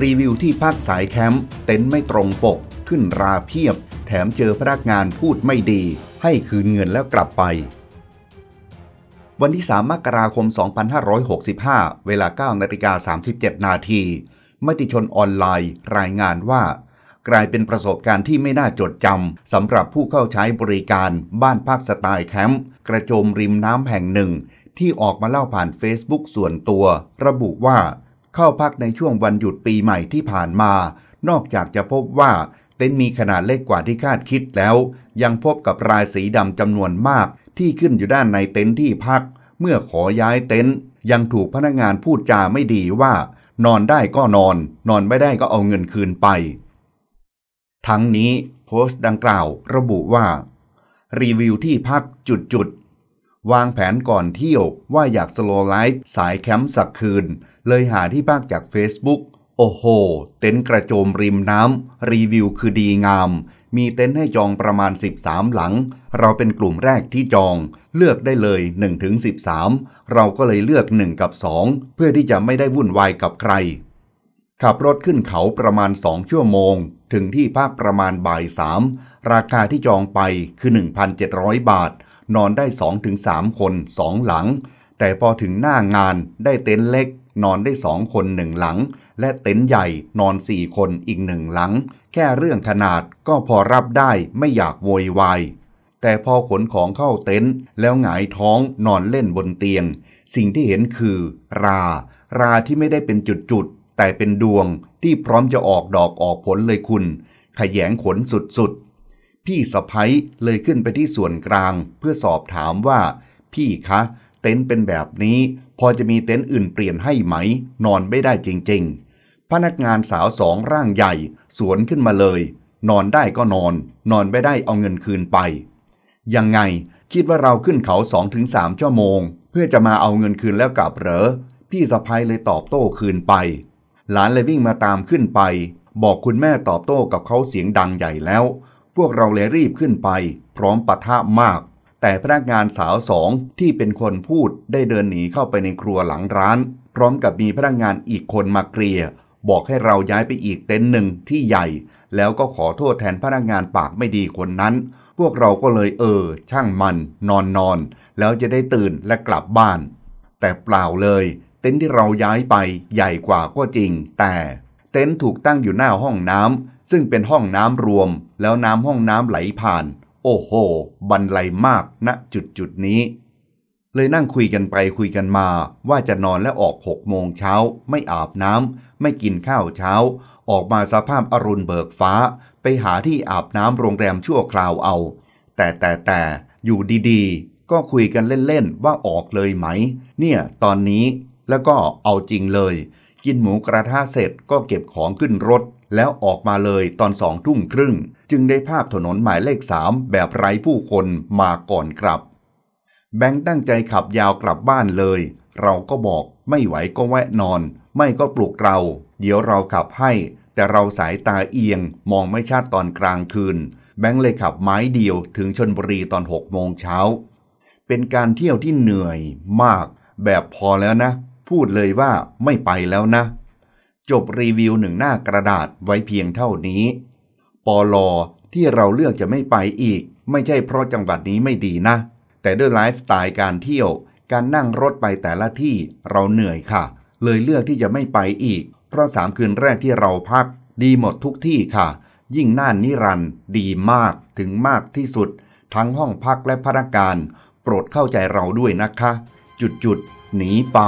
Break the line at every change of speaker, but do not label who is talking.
รีวิวที่พักสายแคมป์เต็นท์ไม่ตรงปกขึ้นราเพียบ แถมเจอพนักงานพูดไม่ดี ให้คืนเงินแล้วกลับไป วันที่ 3มกราคม 2565 เวลา9นาฬิกา37 นาทีมติชนออนไลน์ รายงานว่า กลายเป็นประสบการณ์ที่ไม่น่าจดจำสำหรับผู้เข้าใช้บริการบ้านพักสไตล์แคมป์กระโจมริมน้ำแห่งหนึ่ง ที่ออกมาเล่าผ่าน Facebook ส่วนตัว ระบุว่าเข้าพักในช่วงวันหยุดปีใหม่ที่ผ่านมา นอกจากจะพบว่า เต็นท์มีขนาดเล็กกว่าที่คาดคิดแล้ว ยังพบกับรายสีดำจำนวนมากที่ขึ้นอยู่ด้านในเต็นท์ที่พัก เมื่อขอย้ายเต็นท์ยังถูกพนักงานพูดจาไม่ดีว่า นอนได้ก็นอน นอนไม่ได้ก็เอาเงินคืนไป ทั้งนี้ โพสต์ดังกล่าวระบุว่า รีวิวที่พักจุดจุดวางแผนก่อนเที่ยว ว่าอยากสโลไลฟ์สายแคมป์สักคืน เลยหาที่พักจาก Facebook โอ้โห เต็นท์กระโจมริมน้ำรีวิวคือดีงาม มีเต็นท์ให้จองประมาณ 13 หลัง เราเป็นกลุ่มแรกที่จอง เลือกได้เลย 1-13 เราก็เลยเลือก 1 กับ 2 เพื่อที่จะไม่ได้วุ่นวายกับใคร ขับรถขึ้นเขาประมาณ 2 ชั่วโมง ถึงที่พักประมาณบ่าย 3 ราคาที่จองไปคือ 1,700 บาทนอนได้2สคน 2หลังแต่พอถึงหน้างานได้เต็นท์เล็ก นอนได้ 2 คนหนึ่งหลังและเต็นท์ใหญ่นอน 4 คนอีกหนึ่งหลัง แค่เรื่องขนาดก็พอรับได้ไม่อยากโวยวายแต่พอขนของเข้าเต็นท์แล้วหงายท้องนอนเล่นบนเตียง สิ่งที่เห็นคือ รา ราที่ไม่ได้เป็นจุดๆแต่เป็นดวงที่พร้อมจะออกดอกออกผลเลยคุณขยงขนสุดๆพี่สะพ้ายเลยขึ้นไปที่ส่วนกลาง เพื่อสอบถามว่า พี่คะ เต็นท์เป็นแบบนี้ พอจะมีเต็นท์อื่นเปลี่ยนให้ไหม นอนไม่ได้จริงๆ พนักงานสาวสองร่างใหญ่สวนขึ้นมาเลย นอนได้ก็นอน นอนไม่ได้เอาเงินคืนไปยังไง คิดว่าเราขึ้นเขา2-3ชั่วโมง เพื่อจะมาเอาเงินคืนแล้วกลับเหรอ พี่สะพ้ายเลยตอบโต้คืนไป หลานเลยวิ่งมาตามขึ้นไป บอกคุณแม่ตอบโต้กับเขาเสียงดังใหญ่แล้วพวกเราเลยรีบขึ้นไป พร้อมปะทะมาก แต่พนักงานสาวสองที่เป็นคนพูดได้เดินหนีเข้าไปในครัวหลังร้าน พร้อมกับมีพนักงานอีกคนมาเกลียบอกให้เราย้ายไปอีกเต็นท์หนึ่งที่ใหญ่ แล้วก็ขอโทษแทนพนักงานปากไม่ดีคนนั้น พวกเราก็เลยเออ ช่างมัน นอนนอน แล้วจะได้ตื่นและกลับบ้าน แต่เปล่าเลย เต็นท์ที่เราย้ายไปใหญ่กว่าก็จริง แต่เต็นท์ถูกตั้งอยู่หน้าห้องน้ำ ซึ่งเป็นห้องน้ำรวม แล้วน้ำห้องน้ำไหลผ่าน โอ้โหบันไลมากณนะจุดจุดนี้ เลยนั่งคุยกันไปคุยกันมา ว่าจะนอนและออกหกโมงเช้าไม่อาบน้ำ ไม่กินข้าวเช้า ออกมาสภาพอรุณเบิกฟ้าไปหาที่อาบน้ำโรงแรมชั่วคราวเอา แต่แต่แต่อยู่ดีๆ ก็คุยกันเล่นๆว่าออกเลยไหม เนี่ยตอนนี้แล้วก็เอาจริงเลยกินหมูกระทะเสร็จก็เก็บของขึ้นรถแล้วออกมาเลยตอนสองทุ่มครึ่ง จึงได้ภาพถนนหมายเลขสามแบบไร้ผู้คนมาก่อนกลับ แบงค์ตั้งใจขับยาวกลับบ้านเลย เราก็บอกไม่ไหวก็แวะนอน ไม่ก็ปลุกเรา เดี๋ยวเราขับให้แต่เราสายตาเอียงมองไม่ชัดตอนกลางคืน แบงค์เลยขับไม้เดียวถึงชนบุรีตอนหกโมงเช้าเป็นการเที่ยวที่เหนื่อยมาก แบบพอแล้วนะพูดเลยว่าไม่ไปแล้วนะ จบรีวิวหนึ่งหน้ากระดาษไว้เพียงเท่านี้ ปอลอที่เราเลือกจะไม่ไปอีก ไม่ใช่เพราะจังหวัดนี้ไม่ดีนะ แต่ด้วยไลฟ์สไตล์การเที่ยวการนั่งรถไปแต่ละที่เราเหนื่อยค่ะ เลยเลือกที่จะไม่ไปอีก เพราะสามคืนแรกที่เราพัก ดีหมดทุกที่ค่ะ ยิ่งน่านนิรันดีมากถึงมากที่สุด ทั้งห้องพักและพนักงานโปรดเข้าใจเราด้วยนะคะ จุดๆหนีไป